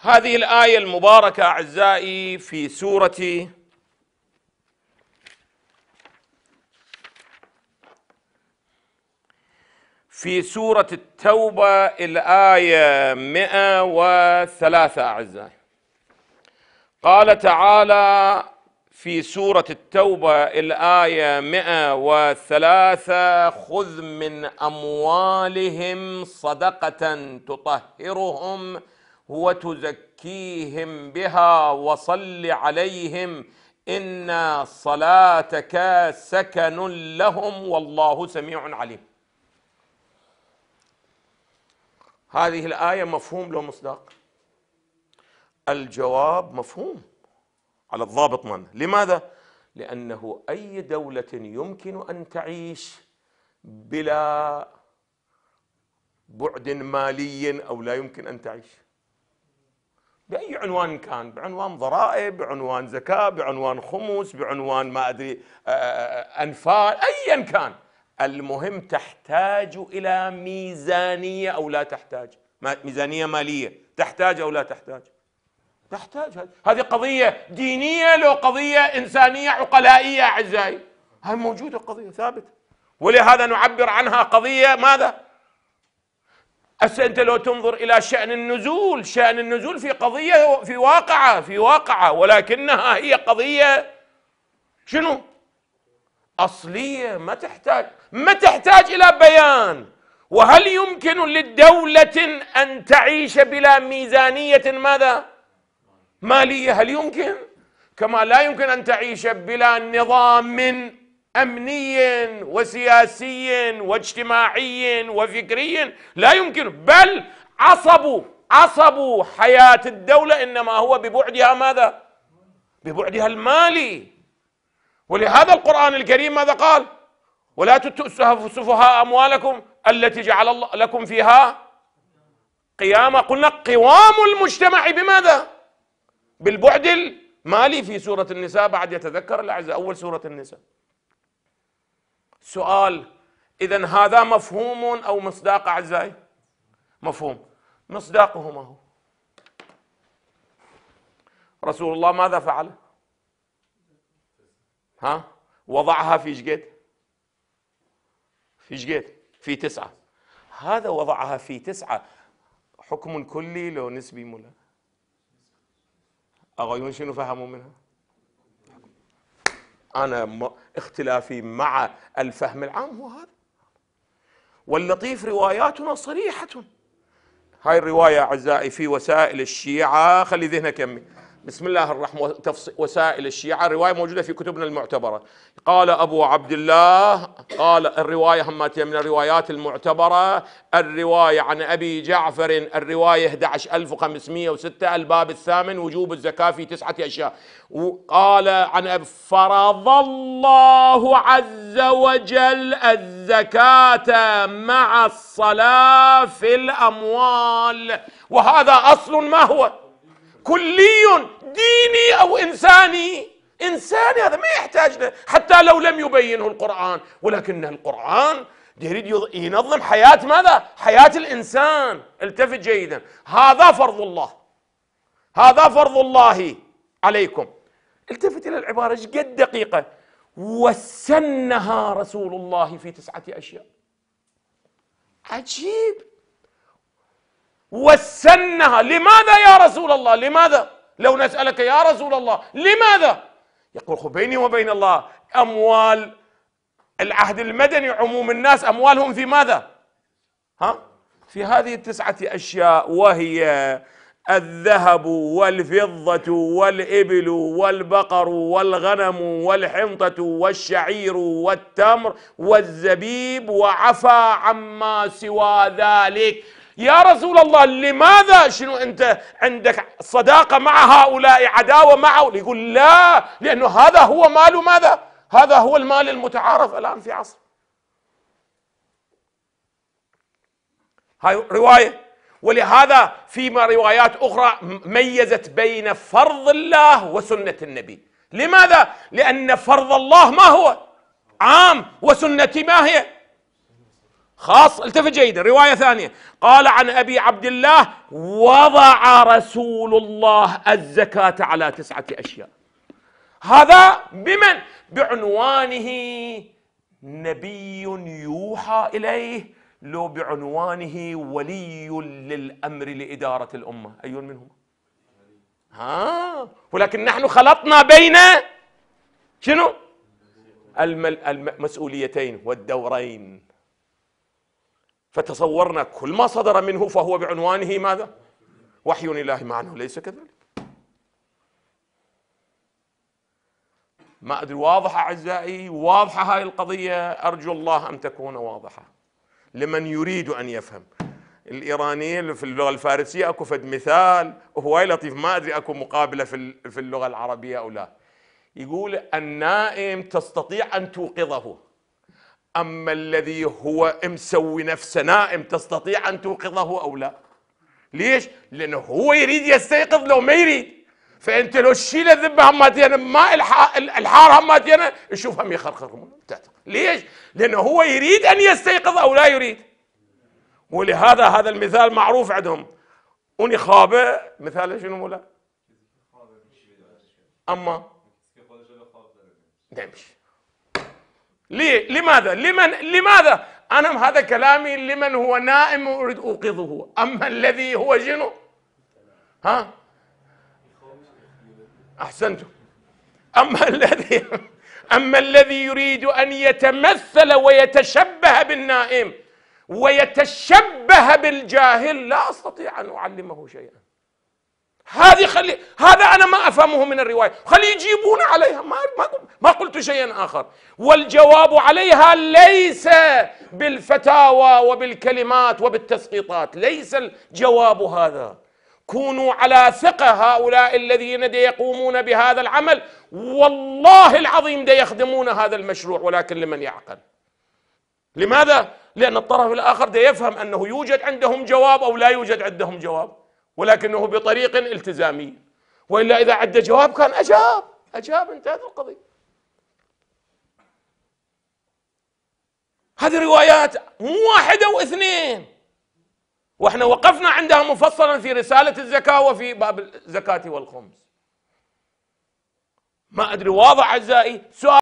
هذه الآية المباركة أعزائي في سورة في سورة التوبة الآية 103 أعزائي قال تعالى في سورة التوبة الآية 103 خذ من أموالهم صدقة تطهرهم وتزكيهم بها وصل عليهم ان صلاتك سكن لهم والله سميع عليم هذه الايه مفهوم له مصداق الجواب مفهوم على الضابط من لماذا لانه اي دوله يمكن ان تعيش بلا بعد مالي او لا يمكن ان تعيش باي عنوان كان بعنوان ضرائب بعنوان زكاه بعنوان خمس بعنوان ما ادري آه، آه، انفال ايا كان المهم تحتاج الى ميزانيه او لا تحتاج ميزانيه ماليه تحتاج او لا تحتاج تحتاج هذه قضيه دينيه لو قضيه انسانيه عقلائيه اعزائي هاي موجوده قضيه ثابته ولهذا نعبر عنها قضيه ماذا هسه انت لو تنظر الى شان النزول، شان النزول في قضيه في واقعه في واقعه ولكنها هي قضيه شنو؟ اصليه ما تحتاج ما تحتاج الى بيان وهل يمكن للدوله ان تعيش بلا ميزانيه ماذا؟ ماليه هل يمكن؟ كما لا يمكن ان تعيش بلا نظام امني وسياسي واجتماعي وفكري لا يمكن بل عصبوا عصبوا حياه الدوله انما هو ببعدها ماذا؟ ببعدها المالي ولهذا القران الكريم ماذا قال؟ ولا تؤتوا سفهاء اموالكم التي جعل الله لكم فيها قيامة قلنا قوام المجتمع بماذا؟ بالبعد المالي في سورة النساء بعد يتذكر الأعزاء أول سورة النساء سؤال إذا هذا مفهوم أو مصداق أعزائي مفهوم مصداقه ما هو رسول الله ماذا فعل ها وضعها في شقد في شقد في تسعة هذا وضعها في تسعة حكم كلي لو نسبي ملا أغيون شنو فهموا منها أنا اختلافي مع الفهم العام هو هذا واللطيف رواياتنا صريحة هاي الرواية أعزائي في وسائل الشيعة خلي ذهنك يمي بسم الله الرحمن وسائل الشيعة الرواية موجودة في كتبنا المعتبرة قال أبو عبد الله قال الرواية هماتية من الروايات المعتبرة الرواية عن أبي جعفر الرواية 11506 الباب الثامن وجوب الزكاة في تسعة أشياء وقال عن أبي فرض الله عز وجل الزكاة مع الصلاة في الأموال وهذا أصل ما هو كلي ديني أو إنساني إنساني هذا ما يحتاج له حتى لو لم يبينه القرآن ولكن القرآن يريد ينظم حياة ماذا؟ حياة الإنسان التفت جيدا هذا فرض الله هذا فرض الله عليكم التفت إلى العبارة قد دقيقة وسنها رسول الله في تسعة أشياء عجيب وسنها لماذا يا رسول الله لماذا لو نسألك يا رسول الله لماذا يقول بيني وبين الله أموال العهد المدني عموم الناس أموالهم في ماذا ها في هذه التسعة أشياء وهي الذهب والفضة والإبل والبقر والغنم والحنطة والشعير والتمر والزبيب وعفى عما سوى ذلك يا رسول الله لماذا شنو أنت عندك صداقة مع هؤلاء عداوة معه يقول لا لأنه هذا هو مال ماذا هذا هو المال المتعارف الآن في عصر هاي رواية ولهذا فيما روايات أخرى ميزت بين فرض الله وسنة النبي لماذا؟ لأن فرض الله ما هو؟ عام وسنتي ما هي؟ خاص التفت جيدا رواية ثانية قال عن أبي عبد الله وضع رسول الله الزكاة على تسعة أشياء هذا بمن؟ بعنوانه نبي يوحى إليه لو بعنوانه ولي للأمر لإدارة الأمة أي منهم؟ ها ولكن نحن خلطنا بين شنو؟ المسؤوليتين والدورين فتصورنا كل ما صدر منه فهو بعنوانه ماذا وحي الله مع أنه ليس كذلك ما أدري واضحة أعزائي واضحة هاي القضية أرجو الله أن تكون واضحة لمن يريد أن يفهم الإيرانيين في اللغة الفارسية أكو فد مثال هو لطيف ما أدري أكو مقابلة في اللغة العربية أو لا يقول النائم تستطيع أن توقظه أما الذي هو مسوي نفسه نائم تستطيع أن توقظه أو لا ليش؟ لأنه هو يريد يستيقظ لو ما يريد فأنت لو تشيل الذبة هماتي أنا ما الحار هماتي أنا شوف هم يخرخر ليش؟ لأنه هو يريد أن يستيقظ أو لا يريد ولهذا هذا المثال معروف عندهم أني خابة مثال شنو مولا؟ أما نمشي ليه؟ لماذا؟ لمن لماذا؟ أنا هذا كلامي لمن هو نائم وأريد أوقظه، أما الذي هو جنو ها؟ أحسنت أما الذي أما الذي يريد أن يتمثل ويتشبه بالنائم ويتشبه بالجاهل لا أستطيع أن أعلمه شيئا هذه خلي هذا انا ما افهمه من الروايه خلي يجيبون عليها ما ما, ما قلت شيئا اخر والجواب عليها ليس بالفتاوى وبالكلمات وبالتسقيطات ليس الجواب هذا كونوا على ثقه هؤلاء الذين دي يقومون بهذا العمل والله العظيم دي يخدمون هذا المشروع ولكن لمن يعقل لماذا لان الطرف الاخر دي يفهم انه يوجد عندهم جواب او لا يوجد عندهم جواب ولكنه بطريق التزامي والا اذا عد جواب كان اجاب اجاب انتهت القضيه هذه روايات مو واحده واثنين واحنا وقفنا عندها مفصلا في رساله الزكاه وفي باب الزكاه والخمس ما ادري واضح اعزائي سؤال